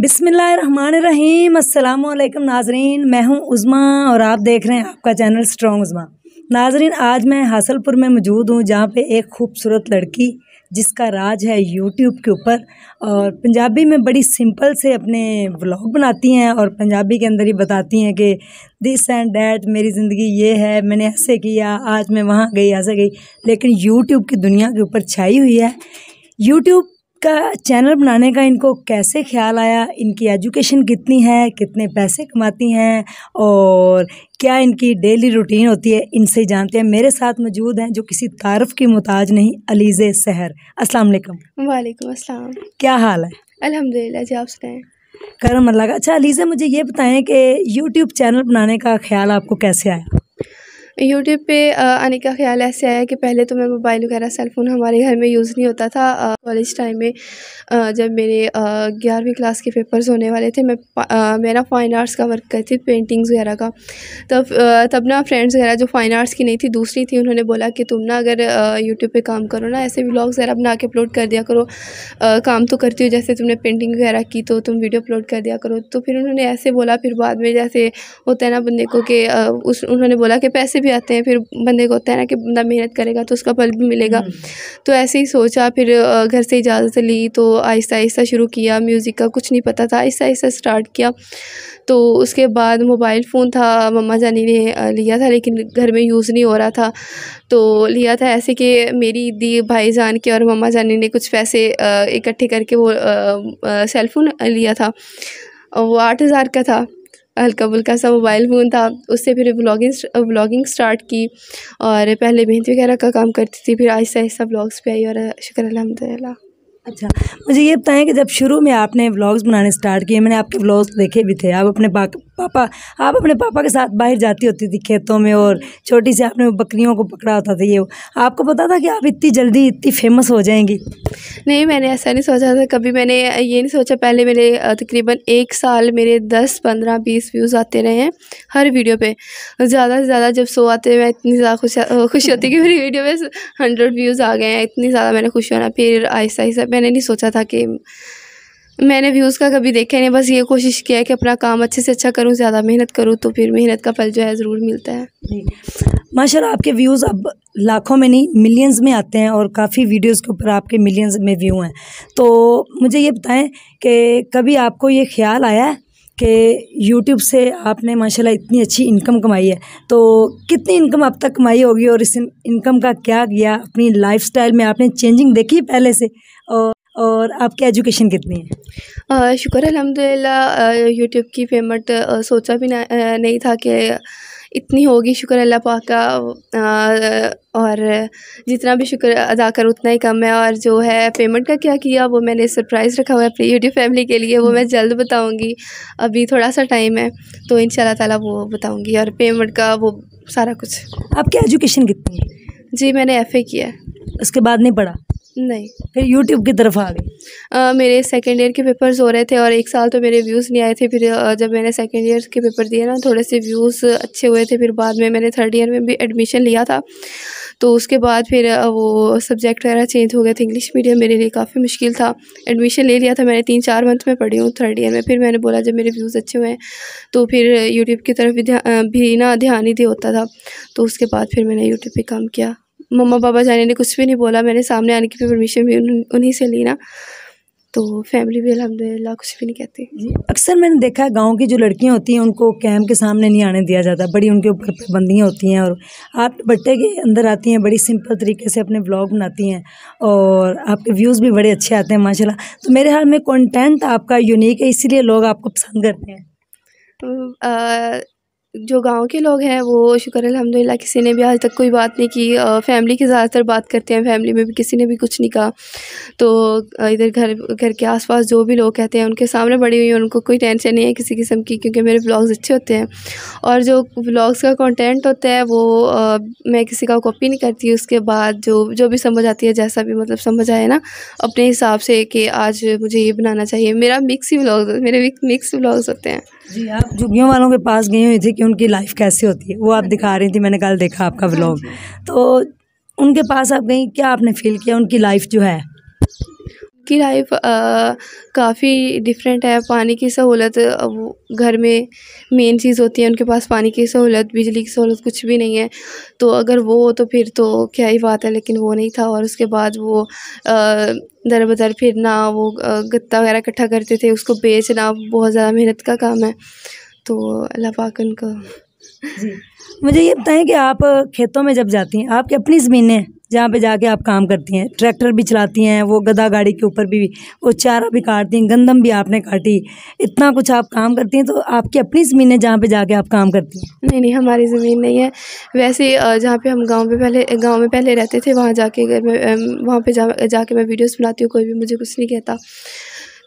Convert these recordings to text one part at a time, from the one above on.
बिसमीम अल्लाम नाजरीन मैं हूं उज़मा और आप देख रहे हैं आपका चैनल स्ट्रॉन्ग उज़मा नाजरीन आज मैं हासलपुर में मौजूद हूं जहां पे एक खूबसूरत लड़की जिसका राज है यूट्यूब के ऊपर और पंजाबी में बड़ी सिंपल से अपने ब्लॉग बनाती हैं और पंजाबी के अंदर ही बताती हैं कि दिस एंड डैट मेरी ज़िंदगी ये है मैंने ऐसे किया आज मैं वहाँ गई ऐसे गई लेकिन यूट्यूब की दुनिया के ऊपर छाई हुई है यूट्यूब का चैनल बनाने का इनको कैसे ख्याल आया इनकी एजुकेशन कितनी है कितने पैसे कमाती हैं और क्या इनकी डेली रूटीन होती है इनसे जानते हैं मेरे साथ मौजूद हैं जो किसी तारफ़ की मोहताज नहीं अलीज़े सहर अस्सलाम वालेकुम वालेकुम अस्सलाम क्या हाल है अल्हम्दुलिल्लाह जी आप सुनाएं करम अल्लाह का अच्छा अलीज़ा मुझे ये बताएं कि यूट्यूब चैनल बनाने का ख्याल आपको कैसे आया यूट्यूब पे आने का ख्याल ऐसे आया कि पहले तो मैं मोबाइल वगैरह सेल फ़ोन हमारे घर में यूज़ नहीं होता था कॉलेज टाइम में जब मेरे ग्यारहवीं क्लास के पेपर्स होने वाले थे मैं मैं मेरा फ़ाइन आर्ट्स का वर्क करती थी पेंटिंग्स वगैरह का तब तब ना फ्रेंड्स वगैरह जो फ़ाइन आर्ट्स की नहीं थी दूसरी थी उन्होंने बोला कि तुम ना अगर यूट्यूब पर काम करो ना ऐसे ब्लॉग्स वगैरह बना के अपलोड कर दिया करो काम तो करती हो जैसे तुमने पेंटिंग वगैरह की तो तुम वीडियो अपलोड कर दिया करो तो फिर उन्होंने ऐसे बोला फिर बाद में जैसे होता है ना बंदे को कि उस उन्होंने बोला कि पैसे भी आते हैं फिर बंदे को होता है ना कि बंदा मेहनत करेगा तो उसका फल भी मिलेगा हम्म। तो ऐसे ही सोचा फिर घर से इजाज़त ली तो आहिस्ता आहिस्ता शुरू किया म्यूज़िक का कुछ नहीं पता था आहिस्ता आहिस्ता स्टार्ट किया तो उसके बाद मोबाइल फ़ोन था मम्मा जानी ने लिया था लेकिन घर में यूज़ नहीं हो रहा था तो लिया था ऐसे कि मेरी दी जान के और मम्मा जानी ने कुछ पैसे इकट्ठे करके वो सेलफोन लिया था वो आठ हज़ार का था हल्का फुल्का सा मोबाइल फ़ोन था उससे फिर ब्लॉगिंग ब्लॉगिंग स्टार्ट की और पहले मेहनत वगैरह का काम करती थी फिर आहिस्ता आहिस्ता ब्लॉग्स पे आई और शुक्र अलहमदिल्ला अच्छा मुझे ये बताएं कि जब शुरू में आपने व्लॉग्स बनाने स्टार्ट किए मैंने आपके व्लॉग्स तो देखे भी थे आप अपने पापा आप अपने पापा के साथ बाहर जाती होती थी खेतों में और छोटी सी आपने बकरियों को पकड़ा होता था ये आपको पता था कि आप इतनी जल्दी इतनी फेमस हो जाएंगी नहीं मैंने ऐसा नहीं सोचा था कभी मैंने ये नहीं सोचा पहले मेरे तकरीबन एक साल मेरे दस पंद्रह बीस व्यूज़ आते रहे हैं हर वीडियो पर ज़्यादा से ज़्यादा जब सो आते मैं इतनी ज़्यादा खुश खुश होती कि मेरी वीडियो में हंड्रेड व्यूज़ आ गए हैं इतनी ज़्यादा मैंने खुश होना फिर आहिस्ता आहिस्ता मैंने नहीं सोचा था कि मैंने व्यूज़ का कभी देखा नहीं बस ये कोशिश किया है कि अपना काम अच्छे से अच्छा करूँ ज़्यादा मेहनत करूँ तो फिर मेहनत का फल जो है ज़रूर मिलता है माशा आपके व्यूज़ अब लाखों में नहीं मिलियंस में आते हैं और काफ़ी वीडियोस के ऊपर आपके मिलियंस में व्यू हैं तो मुझे ये बताएं कि कभी आपको ये ख्याल आया है कि यूट्यूब से आपने माशाल्लाह इतनी अच्छी इनकम कमाई है तो कितनी इनकम अब तक कमाई होगी और इस इनकम का क्या किया अपनी लाइफस्टाइल में आपने चेंजिंग देखी पहले से और और आपकी एजुकेशन कितनी है शुक्र अलहमदिल्ला यूट्यूब की पेमेंट सोचा भी नहीं था कि इतनी होगी शुक्र अल्लाह पाक का और जितना भी शुक्र अदा कर उतना ही कम है और जो है पेमेंट का क्या किया वो मैंने सरप्राइज़ रखा हुआ है अपनी यूट्यूब फैमिली के लिए वो मैं जल्द बताऊँगी अभी थोड़ा सा टाइम है तो इन ताला वो बताऊँगी और पेमेंट का वो सारा कुछ आपकी एजुकेशन कितनी है जी मैंने एफ़ किया है उसके बाद नहीं पढ़ा नहीं फिर यूट्यूब की तरफ आ गई मेरे सेकेंड ईयर के पेपर्स हो रहे थे और एक साल तो मेरे व्यूज़ नहीं आए थे फिर जब मैंने सेकेंड ईयर के पेपर दिए ना थोड़े से व्यूज़ अच्छे हुए थे फिर बाद में मैंने थर्ड ईयर में भी एडमिशन लिया था तो उसके बाद फिर वो सब्जेक्ट वगैरह चेंज हो गया था इंग्लिश मीडियम मेरे लिए काफ़ी मुश्किल था एडमिशन ले लिया था मैंने तीन चार मंथ में पढ़ी हूँ थर्ड ईयर में फिर मैंने बोला जब मेरे व्यूज़ अच्छे हुए तो फिर यूट्यूब की तरफ भी, भी ना ध्यान ही दे होता था तो उसके बाद फिर मैंने यूट्यूब पर काम किया मम्मा पापा जाने ने कुछ भी नहीं बोला मैंने सामने आने की भी परमिशन भी उन्हीं से ली ना तो फैमिली भी अलहमदिल्ला कुछ भी नहीं कहती अक्सर मैंने देखा है गाँव की जो लड़कियाँ होती हैं उनको कैम्प के सामने नहीं आने दिया जाता बड़ी उनके ऊपर पाबंदियाँ होती हैं और आप बट्टे के अंदर आती हैं बड़ी सिंपल तरीके से अपने ब्लॉग बनाती हैं और आपके व्यूज़ भी बड़े अच्छे आते हैं माशा तो मेरे हाल में कॉन्टेंट आपका यूनिक है इसीलिए लोग आपको पसंद करते हैं जो गांव के लोग हैं वो शुक्र अल्हम्दुलिल्लाह किसी ने भी आज तक कोई बात नहीं की फैमिली की ज़्यादातर बात करते हैं फैमिली में भी किसी ने भी कुछ नहीं कहा तो इधर घर घर के आसपास जो भी लोग कहते हैं उनके सामने बड़ी हुई उनको कोई टेंशन नहीं है किसी किस्म की क्योंकि मेरे ब्लॉग्स अच्छे होते हैं और जो ब्लॉग्स का कॉन्टेंट होता है वो आ, मैं किसी का कॉपी नहीं करती उसके बाद जो जो भी समझ आती है जैसा भी मतलब समझ आए ना अपने हिसाब से कि आज मुझे ये बनाना चाहिए मेरा मिक्स ही ब्लॉग मेरे मिक्स ब्लॉग्स होते हैं जी आप झुग्गियों वालों के पास गए हुए थे कि उनकी लाइफ कैसे होती है वो आप दिखा रही थी मैंने कल देखा आपका ब्लॉग हाँ तो उनके पास आप गई क्या आपने फील किया उनकी लाइफ जो है की लाइफ काफ़ी डिफरेंट है पानी की सहूलत घर में मेन चीज़ होती है उनके पास पानी की सहूलत बिजली की सहूलत कुछ भी नहीं है तो अगर वो हो तो फिर तो क्या ही बात है लेकिन वो नहीं था और उसके बाद वो दर बदर फिरना वो गत्ता वगैरह इकट्ठा करते थे उसको बेचना बहुत ज़्यादा मेहनत का काम है तो अल्लाह पाक उनका मुझे ये बताएं कि आप खेतों में जब जाती हैं आपकी अपनी ज़मीनें जहाँ पे जाके आप काम करती हैं ट्रैक्टर भी चलाती हैं वो गदा गाड़ी के ऊपर भी वो चारा भी काटती हैं गंदम भी आपने काटी इतना कुछ आप काम करती हैं तो आपकी अपनी ज़मीन है जहाँ पे जाके आप काम करती हैं नहीं नहीं हमारी ज़मीन नहीं है वैसे जहाँ पे हम गाँव में पहले गाँव में पहले रहते थे वहाँ जाके मैं वहाँ पर जा, जाके मैं वीडियोज़ बनाती हूँ कोई भी मुझे कुछ नहीं कहता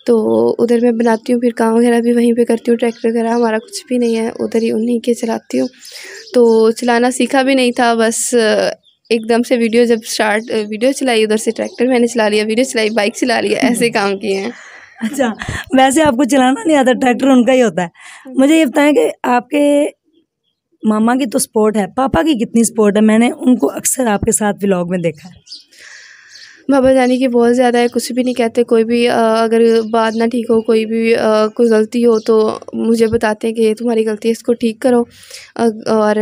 तो उधर मैं बनाती हूँ फिर काम वगैरह भी वहीं पे करती हूँ ट्रैक्टर वगैरह हमारा कुछ भी नहीं है उधर ही उन्हीं के चलाती हूँ तो चलाना सीखा भी नहीं था बस एकदम से वीडियो जब स्टार्ट वीडियो चलाई उधर से ट्रैक्टर मैंने चला लिया वीडियो चलाई बाइक चला लिया ऐसे काम किए हैं अच्छा वैसे आपको चलाना नहीं आता ट्रैक्टर उनका ही होता है मुझे ये बताएं कि आपके मामा की तो स्पोर्ट है पापा की कितनी स्पोर्ट है मैंने उनको अक्सर आपके साथ व्लॉग में देखा है बाबा जानी की बहुत ज़्यादा है कुछ भी नहीं कहते कोई भी अगर बात ना ठीक हो कोई भी कोई गलती हो तो मुझे बताते हैं कि ये तुम्हारी गलती है इसको ठीक करो और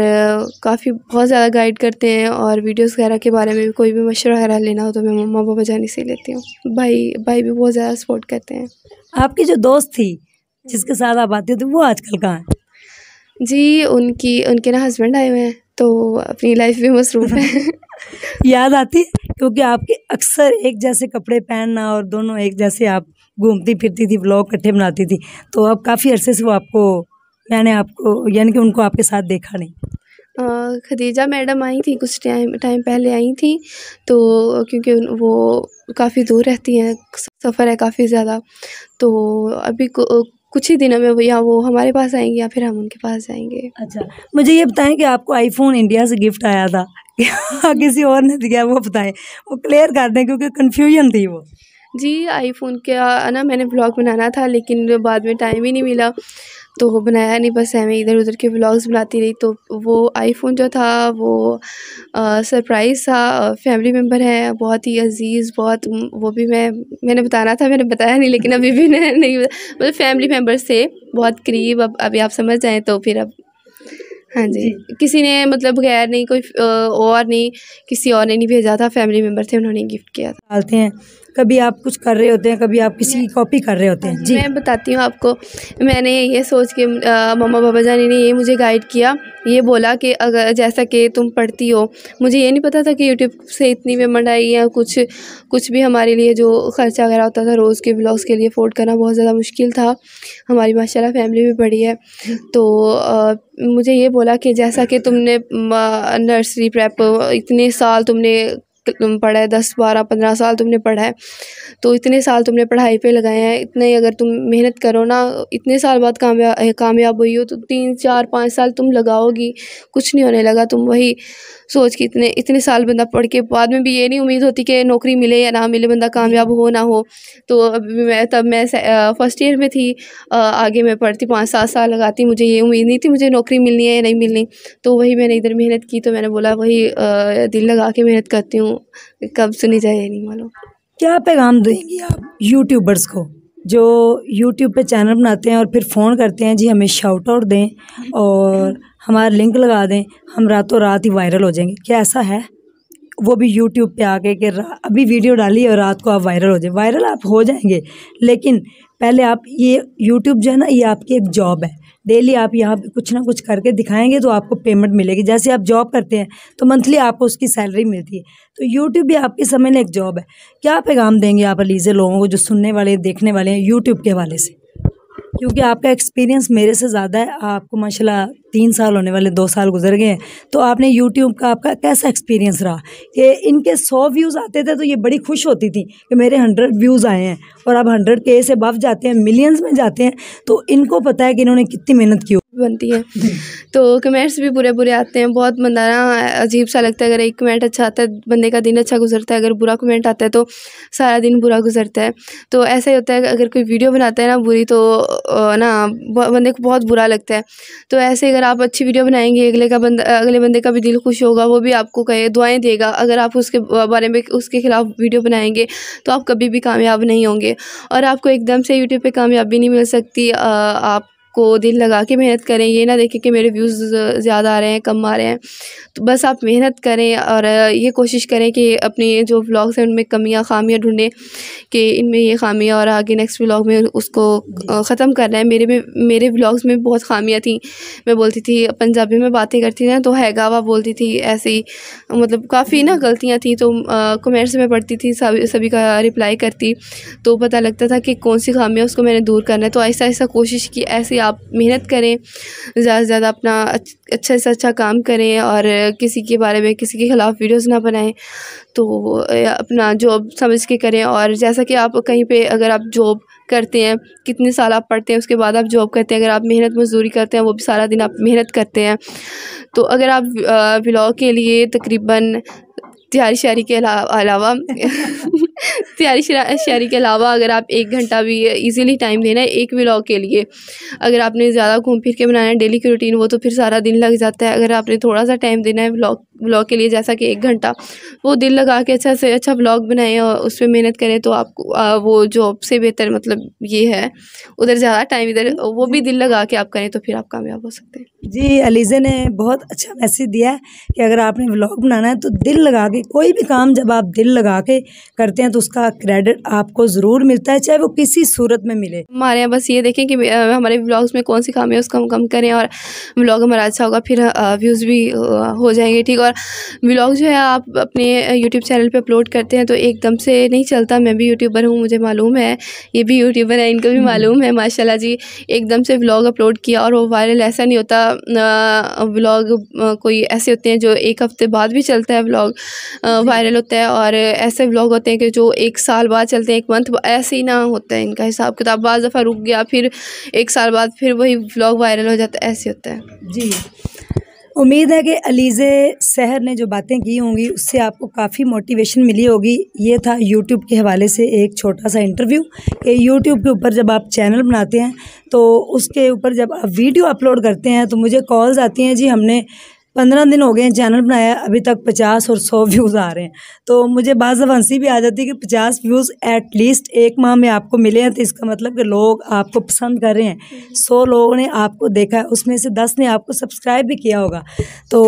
काफ़ी बहुत ज़्यादा गाइड करते हैं और वीडियोस वगैरह के बारे में भी कोई भी मशवरा वगैरह लेना हो तो मैं मम्मा बाबा जानी से लेती हूँ भाई भाई भी बहुत ज़्यादा सपोर्ट करते हैं आपकी जो दोस्त थी जिसके साथ आप आती थी तो वो आजकल कहाँ है जी उनकी उनके ना हस्बैंड आए हुए हैं तो अपनी लाइफ भी मसरूफ़ है याद आती क्योंकि आपके अक्सर एक जैसे कपड़े पहनना और दोनों एक जैसे आप घूमती फिरती थी ब्लॉग इकट्ठे बनाती थी तो अब काफ़ी अरसे से वो आपको मैंने आपको यानी कि उनको आपके साथ देखा नहीं खदीजा मैडम आई थी कुछ टाइम टाइम पहले आई थी तो क्योंकि वो काफ़ी दूर रहती हैं सफ़र है काफ़ी ज़्यादा तो अभी कुछ ही दिनों में या वो हमारे पास आएंगे या फिर हम उनके पास जाएंगे अच्छा मुझे ये बताएं कि आपको आईफोन इंडिया से गिफ्ट आया था किसी और ने दिया वो बताएं वो क्लियर कर दें क्योंकि कन्फ्यूजन थी वो जी आईफोन का ना मैंने ब्लॉग बनाना था लेकिन बाद में टाइम ही नहीं मिला तो वो बनाया नहीं बस हमें इधर उधर के व्लॉग्स बनाती रही तो वो आईफोन जो था वो सरप्राइज़ था फैमिली मेम्बर हैं बहुत ही अजीज़ बहुत वो भी मैं मैंने बताना था मैंने बताया नहीं लेकिन अभी भी नहीं नहीं मतलब फैमिली मेम्बर से बहुत करीब अब अभी आप समझ जाएँ तो फिर अब हाँ जी, जी। किसी ने मतलब गैर नहीं कोई और नहीं किसी और ने नहीं भेजा था फैमिली मेम्बर थे उन्होंने गिफ्ट किया था डालते हैं कभी आप कुछ कर रहे होते हैं कभी आप किसी की कॉपी कर रहे होते हैं जी मैं बताती हूँ आपको मैंने ये सोच के मम्मा पापा जानी ने ये मुझे गाइड किया ये बोला कि अगर जैसा कि तुम पढ़ती हो मुझे ये नहीं पता था कि यूट्यूब से इतनी पेमेंट आई या कुछ कुछ भी हमारे लिए जो ख़र्चा वगैरह होता था रोज़ के ब्लॉग्स के लिए अफोर्ड करना बहुत ज़्यादा मुश्किल था हमारी माशाल्लाह फैमिली भी बड़ी है तो आ, मुझे ये बोला कि जैसा कि तुमने नर्सरी प्रेप इतने साल तुमने तुम पढ़ा है दस बारह पंद्रह साल तुमने पढ़ा है तो इतने साल तुमने पढ़ाई पे लगाए हैं इतने अगर तुम मेहनत करो ना इतने साल बाद कामयाब कामयाब हुई हो तो तीन चार पाँच साल तुम लगाओगी कुछ नहीं होने लगा तुम वही सोच के इतने इतने साल बंदा पढ़ के बाद में भी ये नहीं उम्मीद होती कि नौकरी मिले या ना मिले बंदा कामयाब हो ना हो तो अभी मैं तब मैं फ़र्स्ट ईयर में थी आगे मैं पढ़ती पाँच सात साल लगाती मुझे ये उम्मीद नहीं थी मुझे नौकरी मिलनी है या नहीं मिलनी तो वही मैंने इधर मेहनत की तो मैंने बोला वही दिल लगा के मेहनत करती हूँ कब सुनी जाए नहीं मालूम क्या पैगाम देंगी आप यूट्यूबर्स को जो यूट्यूब पे चैनल बनाते हैं और फिर फ़ोन करते हैं जी हमें शाउट आउट दें और हमारा लिंक लगा दें हम रातों रात ही वायरल हो जाएंगे क्या ऐसा है वो भी यूट्यूब पे आके कि अभी वीडियो डाली और रात को आप वायरल हो जाए वायरल आप हो जाएंगे लेकिन पहले आप ये यूट्यूब जो है ना ये आपकी एक जॉब है डेली आप यहाँ पे कुछ ना कुछ करके दिखाएंगे तो आपको पेमेंट मिलेगी जैसे आप जॉब करते हैं तो मंथली आपको उसकी सैलरी मिलती है तो यूट्यूब भी आपके समय में एक जॉब है क्या पैगाम देंगे आप अलीजे लोगों को जो सुनने वाले देखने वाले हैं यूट्यूब के हवाले से क्योंकि आपका एक्सपीरियंस मेरे से ज़्यादा है आपको माशाल्लाह तीन साल होने वाले दो साल गुजर गए हैं तो आपने यूट्यूब का आपका कैसा एक्सपीरियंस रहा कि इनके सौ व्यूज़ आते थे तो ये बड़ी खुश होती थी कि मेरे हंड्रेड व्यूज़ आए हैं और अब हंड्रेड के से बफ जाते हैं मिलियंस में जाते हैं तो इनको पता है कि इन्होंने कितनी मेहनत की बनती है तो कमेंट्स भी बुरे बुरे आते हैं बहुत बंदा ना अजीब सा लगता है अगर एक कमेंट अच्छा आता है बंदे का दिन अच्छा गुजरता है अगर बुरा कमेंट आता है तो सारा दिन बुरा गुजरता है तो ऐसा ही होता है अगर कोई वीडियो बनाता है ना बुरी तो ना बंदे को बहुत बुरा लगता है तो ऐसे अगर आप अच्छी वीडियो बनाएंगे अगले का बंदा अगले बंदे का भी दिल खुश होगा वो भी आपको कहे दुआएँ देगा अगर आप उसके बारे में उसके ख़िलाफ़ वीडियो बनाएंगे तो आप कभी भी कामयाब नहीं होंगे और आपको एकदम से यूट्यूब पर कामयाबी नहीं मिल सकती आप को दिल लगा के मेहनत करें ये ना देखें कि मेरे व्यूज़ ज़्यादा आ रहे हैं कम आ रहे हैं तो बस आप मेहनत करें और ये कोशिश करें कि अपने जो व्लॉग्स हैं उनमें कमियाँ खामियाँ ढूंढें कि इनमें ये खामियाँ और आगे नेक्स्ट व्लॉग में उसको ख़त्म करना है मेरे में मेरे व्लॉग्स में बहुत खामियाँ थी मैं बोलती थी पंजाबी में बातें करती थी ना तो हैगावा बोलती थी ऐसे ही मतलब काफ़ी ना गलतियाँ थी तो कमेंट्स में पढ़ती थी सभी सभी का रिप्लाई करती तो पता लगता था कि कौन सी खामियाँ उसको मैंने दूर करना है तो ऐसा ऐसा कोशिश की ऐसी आप मेहनत करें ज़्यादा से ज़्यादा अपना अच्छा से अच्छा काम करें और किसी के बारे में किसी के ख़िलाफ़ वीडियोस ना बनाएं तो अपना जॉब समझ के करें और जैसा कि आप कहीं पे अगर आप जॉब करते हैं कितने साल आप पढ़ते हैं उसके बाद आप जॉब करते हैं अगर आप मेहनत मजदूरी करते हैं वो भी सारा दिन आप मेहनत करते हैं तो अगर आप ब्लॉग के लिए तकरीबन तैयारी शारी के अलावा तैयारी शायरी के अलावा अगर आप एक घंटा भी इजीली टाइम देना है एक व्लॉग के लिए अगर आपने ज़्यादा घूम फिर के बनाना है डेली की रूटीन वो तो फिर सारा दिन लग जाता है अगर आपने थोड़ा सा टाइम देना है व्लॉग ब्लॉग के लिए जैसा कि एक घंटा वो दिल लगा के अच्छा से अच्छा ब्लॉग बनाए और उस पर मेहनत करें तो आपको वो जॉब से बेहतर मतलब ये है उधर ज़्यादा टाइम इधर वो भी दिल लगा के आप करें तो फिर आप कामयाब हो सकते हैं जी अलीज़े ने बहुत अच्छा मैसेज दिया है कि अगर आपने ब्लॉग बनाना है तो दिल लगा के कोई भी काम जब आप दिल लगा के करते हैं तो उसका क्रेडिट आपको ज़रूर मिलता है चाहे वो किसी सूरत में मिले हमारे यहाँ बस ये देखें कि हमारे ब्लॉग्स में कौन सी खामी है उसको हम कम करें और ब्लॉग हमारा अच्छा होगा फिर व्यूज़ भी हो जाएंगे ठीक और व्लॉग जो है आप अपने यूट्यूब चैनल पे अपलोड करते हैं तो एकदम से नहीं चलता मैं भी यूट्यूबर हूँ मुझे मालूम है ये भी यूट्यूबर है इनको भी हम्म। मालूम है माशाल्लाह जी एकदम से व्लॉग अपलोड किया और वो वायरल ऐसा नहीं होता व्लॉग कोई ऐसे होते हैं जो एक हफ़्ते बाद भी चलता है व्लॉग वायरल होता है और ऐसे व्लॉग होते हैं कि जो एक साल बाद चलते हैं एक मंथ ऐसे ही ना होता है इनका हिसाब किताब बज़ दफ़ा रुक गया फिर एक साल बाद फिर वही व्लॉग वायरल हो जाता है ऐसे होता है जी उम्मीद है कि अलीज़े सहर ने जो बातें की होंगी उससे आपको काफ़ी मोटिवेशन मिली होगी ये था यूट्यूब के हवाले से एक छोटा सा इंटरव्यू कि यूट्यूब के ऊपर जब आप चैनल बनाते हैं तो उसके ऊपर जब आप वीडियो अपलोड करते हैं तो मुझे कॉल्स आती हैं जी हमने पंद्रह दिन हो गए हैं चैनल बनाया अभी तक पचास और सौ व्यूज़ आ रहे हैं तो मुझे बाज़ हंसी भी आ जाती है कि पचास व्यूज़ एट लीस्ट एक माह में आपको मिले हैं तो इसका मतलब कि लोग आपको पसंद कर रहे हैं सौ लोगों ने आपको देखा है उसमें से दस ने आपको सब्सक्राइब भी किया होगा तो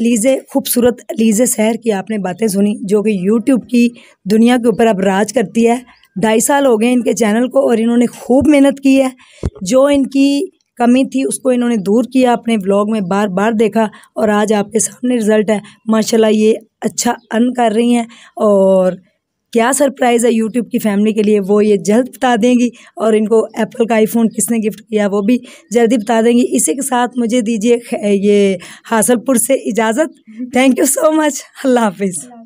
लीजे खूबसूरत लीजे शहर की आपने बातें सुनी जो कि यूट्यूब की दुनिया के ऊपर अब राज करती है ढाई साल हो गए इनके चैनल को और इन्होंने खूब मेहनत की है जो इनकी कमी थी उसको इन्होंने दूर किया अपने ब्लॉग में बार बार देखा और आज आपके सामने रिज़ल्ट है माशाल्लाह ये अच्छा अर्न कर रही हैं और क्या सरप्राइज़ है यूट्यूब की फैमिली के लिए वो ये जल्द बता देंगी और इनको एप्पल का आईफोन किसने गिफ्ट किया वो भी जल्दी बता देंगी इसी के साथ मुझे दीजिए ये हासलपुर से इजाज़त थैंक यू सो मच अल्लाह हाफिज़